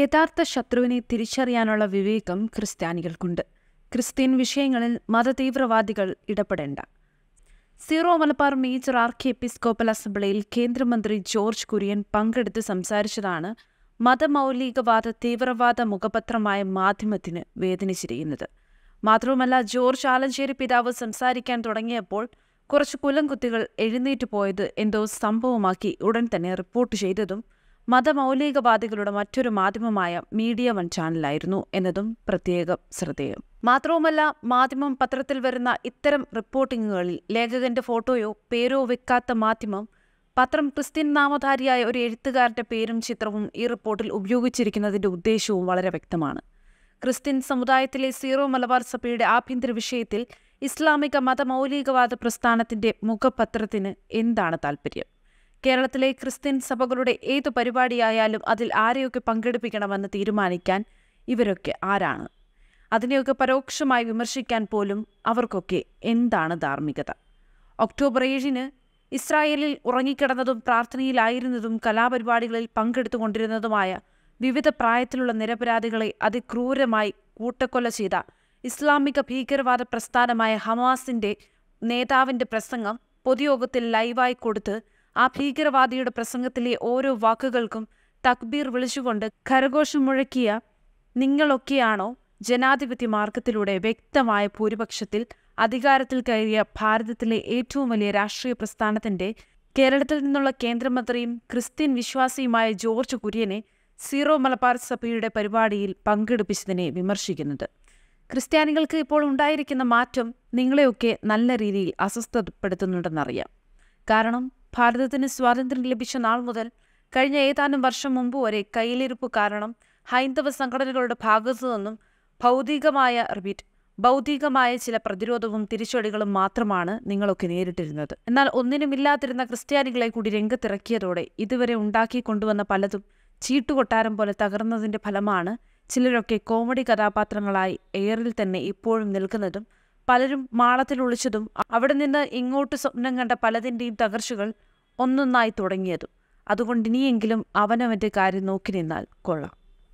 യഥാർത്ഥ ശത്രുവിനെ തിരിച്ചറിയാനുള്ള വിവേകം ക്രിസ്ത്യാനികൾക്കുണ്ട് ക്രിസ്ത്യൻ വിഷയങ്ങളിൽ മതതീവ്രവാദികൾ ഇടപെടേണ്ട Syro Malabar major archiepiscopal അസംബ്ലിയിൽ കേന്ദ്രമന്ത്രി ജോർജ് കുര്യൻ പങ്കെടുത്ത് സംസാരിച്ചതാണ് മതമൗലികവാദ തീവ്രവാദ മുഖപത്രമായ മാധ്യമത്തിന് വേദനിച്ചിരിക്കുന്നത് മാത്രവുമല്ല ജോർജ് ആലഞ്ചേരി പിതാവ് സംസാരിക്കാൻ തുടങ്ങിയപ്പോൾ കുറച്ച് കുലംകുത്തികൾ എഴുന്നേറ്റ് പോയത് എന്തോ സംഭവമാക്കി ഉടൻ തന്നെ റിപ്പോർട്ട് ചെയ്തതും മതമൗലികവാദികളുടെ മറ്റൊരു മാധ്യമമായ മീഡിയ വൺ ചാനലായിരുന്നു എന്നതും പ്രത്യേകം ശ്രദ്ധേയം മാത്രവുമല്ല മാധ്യമം പത്രത്തിൽ വരുന്ന ഇത്തരം റിപ്പോർട്ടിങ്ങുകളിൽ ലേഖകന്റെ ഫോട്ടോയോ പേരോ വെക്കാത്ത മാധ്യമം പത്രം ക്രിസ്ത്യൻ നാമധാരിയായ ഒരു എഴുത്തുകാരന്റെ പേരും ചിത്രവും ഈ റിപ്പോർട്ടിൽ ഉപയോഗിച്ചിരിക്കുന്നതിന്റെ ഉദ്ദേശവും വളരെ വ്യക്തമാണ് ക്രിസ്ത്യൻ സമുദായത്തിലെ സീറോ മലബാർ സഭയുടെ ആഭ്യന്തര വിഷയത്തിൽ ഇസ്ലാമിക മതമൗലികവാദ പ്രസ്ഥാനത്തിന്റെ മുഖപത്രത്തിന് എന്താണ് താൽപ്പര്യം കേരളത്തിലെ ക്രിസ്ത്യൻ സഭകളുടെ ഏതു പരിപാടിയായാലും അതിൽ ആരെയൊക്കെ പങ്കെടുപ്പിക്കണമെന്ന് തീരുമാനിക്കാൻ ഇവരൊക്കെ ആരാണ് അതിനെയൊക്കെ പരോക്ഷമായി വിമർശിക്കാൻ പോലും അവർക്കൊക്കെ എന്താണ് ധാർമ്മികത ഒക്ടോബർ ഏഴിന് ഇസ്രായേലിൽ ഉറങ്ങിക്കിടന്നതും പ്രാർത്ഥനയിലായിരുന്നതും കലാപരിപാടികളിൽ പങ്കെടുത്തുകൊണ്ടിരുന്നതുമായ വിവിധ പ്രായത്തിലുള്ള നിരപരാധികളെ അതിക്രൂരമായി കൂട്ടക്കൊല ചെയ്ത ഇസ്ലാമിക ഭീകരവാദ പ്രസ്ഥാനമായ ഹമാസിന്റെ നേതാവിന്റെ പ്രസംഗം പൊതുയോഗത്തിൽ ലൈവായി കൊടുത്ത് ആ ഭീകരവാദിയുടെ പ്രസംഗത്തിലെ ഓരോ വാക്കുകൾക്കും തക്ബീർ വിളിച്ചുകൊണ്ട് കരഘോഷം മുഴക്കിയ നിങ്ങളൊക്കെയാണോ ജനാധിപത്യ മാർഗത്തിലൂടെ വ്യക്തമായ ഭൂരിപക്ഷത്തിൽ അധികാരത്തിൽ കയറിയ ഭാരതത്തിലെ ഏറ്റവും വലിയ രാഷ്ട്രീയ പ്രസ്ഥാനത്തിന്റെ കേരളത്തിൽ നിന്നുള്ള കേന്ദ്രമന്ത്രിയും ക്രിസ്ത്യൻ വിശ്വാസിയുമായ ജോർജ് കുര്യനെ സീറോ മലബാർ സഭയുടെ പരിപാടിയിൽ പങ്കെടുപ്പിച്ചതിനെ വിമർശിക്കുന്നത് ക്രിസ്ത്യാനികൾക്ക് ഇപ്പോൾ ഉണ്ടായിരിക്കുന്ന മാറ്റം നിങ്ങളെയൊക്കെ നല്ല രീതിയിൽ അസ്വസ്ഥപ്പെടുത്തുന്നുണ്ടെന്നറിയാം കാരണം ഭാരതത്തിന് സ്വാതന്ത്ര്യം ലഭിച്ച നാൾ മുതൽ കഴിഞ്ഞ ഏതാനും വർഷം മുമ്പ് വരെ കയ്യിലിരുപ്പ് കാരണം ഹൈന്ദവ സംഘടനകളുടെ ഭാഗത്തു നിന്നും ഭൗതികമായ റിപ്പീറ്റ് ഭൗതികമായ ചില പ്രതിരോധവും തിരിച്ചടികളും മാത്രമാണ് നിങ്ങളൊക്കെ നേരിട്ടിരുന്നത് എന്നാൽ ഒന്നിനുമില്ലാതിരുന്ന ക്രിസ്ത്യാനികളെ കൂടി രംഗത്തിറക്കിയതോടെ ഇതുവരെ ഉണ്ടാക്കിക്കൊണ്ടുവന്ന പലതും ചീട്ടുകൊട്ടാരം പോലെ തകർന്നതിൻ്റെ ഫലമാണ് ചിലരൊക്കെ കോമഡി കഥാപാത്രങ്ങളായി എയറിൽ തന്നെ ഇപ്പോഴും നിൽക്കുന്നതും പലരും മാളത്തിൽ ഒളിച്ചതും അവിടെ നിന്ന് ഇങ്ങോട്ട് സ്വപ്നം കണ്ട പലതിൻ്റെയും തകർച്ചകൾ ഒന്നൊന്നായി തുടങ്ങിയതും ഇനിയെങ്കിലും അവനവൻ്റെ കാര്യം നോക്കി നിന്നാൽ കൊള്ളാം